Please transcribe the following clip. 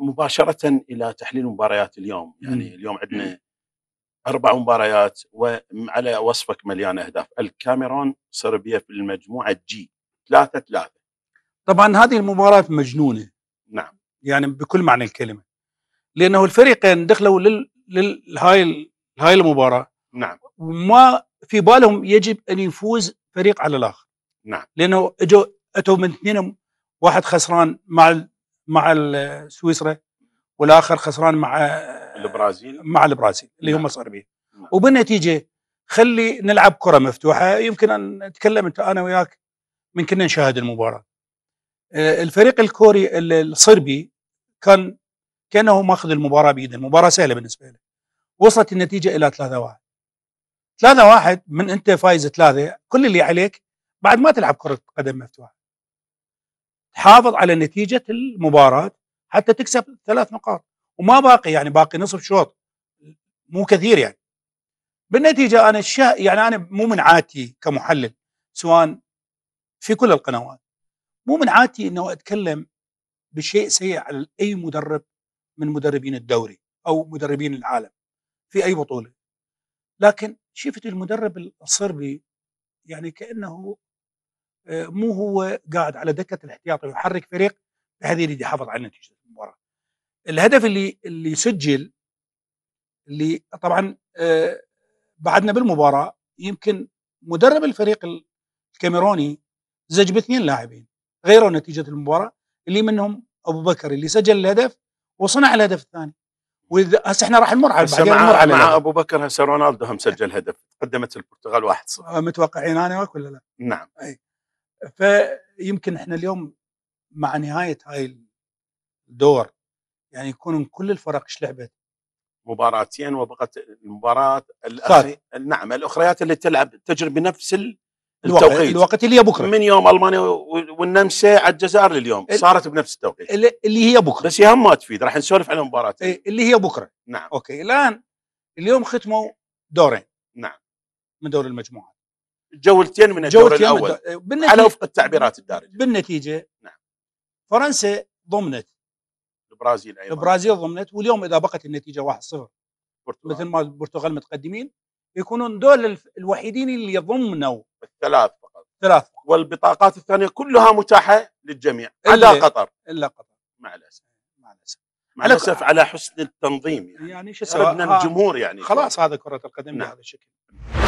مباشره الى تحليل مباريات اليوم يعني اليوم عندنا اربع مباريات وعلى وصفك مليان اهداف الكاميرون صربيا في المجموعه جي ثلاثة ثلاثة طبعا هذه المباراة مجنونة نعم يعني بكل معنى الكلمة لأنه الفريقين دخلوا لل... للهاي هاي المباراة نعم وما في بالهم يجب أن يفوز فريق على الآخر نعم لأنه اجوا أتوا من اثنين واحد خسران مع مع سويسرا والاخر خسران مع البرازيل مع البرازيل اللي هم نعم. صربيا نعم. وبالنتيجه خلي نلعب كره مفتوحه يمكن ان نتكلم انت انا وياك من كنا نشاهد المباراه آه، الفريق الكوري الصربي كان كانه ماخذ المباراه بايده المباراه سهله بالنسبه له وصلت النتيجه الى 3 1 3 1 من انت فايز 3 كل اللي عليك بعد ما تلعب كره قدم مفتوحه تحافظ على نتيجه المباراه حتى تكسب ثلاث نقاط وما باقي يعني باقي نصف شوط مو كثير يعني بالنتيجه انا الشا... يعني انا مو من عادتي كمحلل سواء في كل القنوات مو من عادتي انه اتكلم بشيء سيء على اي مدرب من مدربين الدوري او مدربين العالم في اي بطوله لكن شفت المدرب الصربي يعني كانه آه، مو هو قاعد على دكه الاحتياط ويحرك فريق بهذه يريد يحافظ على نتيجه المباراه. الهدف اللي اللي سجل اللي طبعا آه، بعدنا بالمباراه يمكن مدرب الفريق الكاميروني زج باثنين لاعبين غيروا نتيجه المباراه اللي منهم ابو بكر اللي سجل الهدف وصنع الهدف الثاني واذا هسه احنا راح نمر على بعدين نمر على مع ابو بكر هسه رونالدو هم سجل هدف قدمت البرتغال 1-0 آه، متوقعين انا ولا لا؟ نعم اي فيمكن احنا اليوم مع نهايه هاي الدور يعني يكون كل الفرق ايش لعبت مباراتين وبقت المباراه الأخري... نعم الاخريات اللي تلعب تجري بنفس التوقيت الوقت اللي هي بكره من يوم المانيا والنمسا على الجزائر لليوم ال... صارت بنفس التوقيت اللي هي بكره بس يهم ما تفيد راح نسولف عن المباراه إيه، اللي هي بكره نعم اوكي الان اليوم ختموا دورين نعم من دور المجموعات جولتين من الدور جولتين الاول إيه، على وفق التعبيرات الدارجه بالنتيجه نعم فرنسا ضمنت البرازيل ايضا البرازيل ضمنت واليوم اذا بقت النتيجه 1-0 مثل ما البرتغال متقدمين يكونون دول الوحيدين اللي ضمنوا الثلاث فقط ثلاث والبطاقات الثانيه كلها متاحه للجميع إلا على قطر الا قطر مع الاسف إيه، مع الاسف مع الاسف على حسن التنظيم يعني, يعني شو سببنا الجمهور آه، يعني خلاص هذا كره القدم نعم. بهذا الشكل